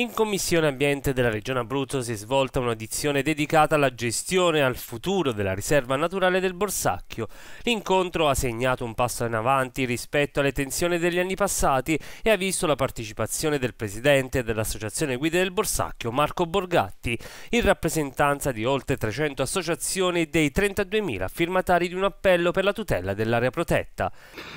In Commissione Ambiente della Regione Abruzzo si è svolta un'audizione dedicata alla gestione e al futuro della riserva naturale del Borsacchio. L'incontro ha segnato un passo in avanti rispetto alle tensioni degli anni passati e ha visto la partecipazione del presidente dell'Associazione Guide del Borsacchio, Marco Borgatti, in rappresentanza di oltre 300 associazioni e dei 32.000 firmatari di un appello per la tutela dell'area protetta.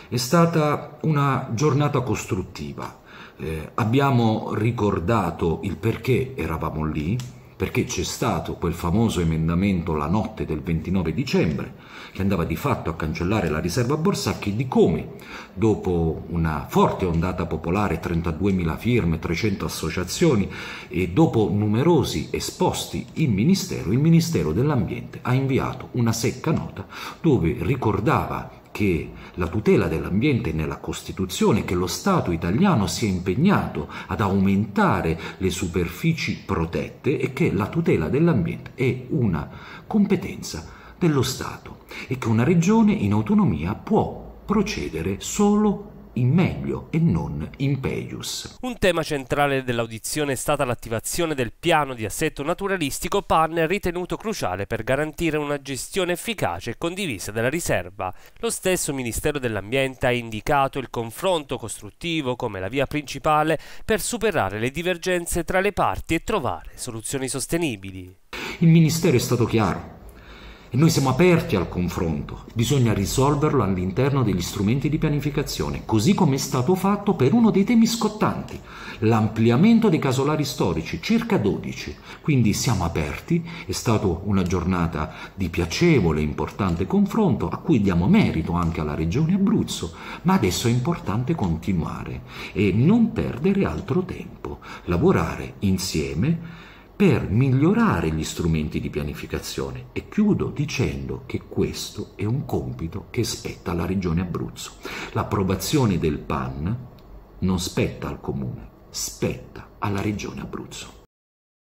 È stata una giornata costruttiva eh, abbiamo ricordato il perché eravamo lì, perché c'è stato quel famoso emendamento la notte del 29 dicembre che andava di fatto a cancellare la riserva Borsacchi di come, dopo una forte ondata popolare, 32.000 firme, 300 associazioni e dopo numerosi esposti in Ministero, il Ministero dell'Ambiente ha inviato una secca nota dove ricordava che la tutela dell'ambiente nella Costituzione, che lo Stato italiano si è impegnato ad aumentare le superfici protette e che la tutela dell'ambiente è una competenza dello Stato e che una regione in autonomia può procedere solo in meglio e non in peius. Un tema centrale dell'audizione è stata l'attivazione del piano di assetto naturalistico PAN ritenuto cruciale per garantire una gestione efficace e condivisa della riserva. Lo stesso Ministero dell'Ambiente ha indicato il confronto costruttivo come la via principale per superare le divergenze tra le parti e trovare soluzioni sostenibili. Il Ministero è stato chiaro, e noi siamo aperti al confronto, bisogna risolverlo all'interno degli strumenti di pianificazione, così come è stato fatto per uno dei temi scottanti, l'ampliamento dei casolari storici, circa 12. Quindi siamo aperti, è stata una giornata di piacevole e importante confronto a cui diamo merito anche alla Regione Abruzzo, ma adesso è importante continuare e non perdere altro tempo, lavorare insieme per migliorare gli strumenti di pianificazione e chiudo dicendo che questo è un compito che spetta alla Regione Abruzzo. L'approvazione del PAN non spetta al Comune, spetta alla Regione Abruzzo.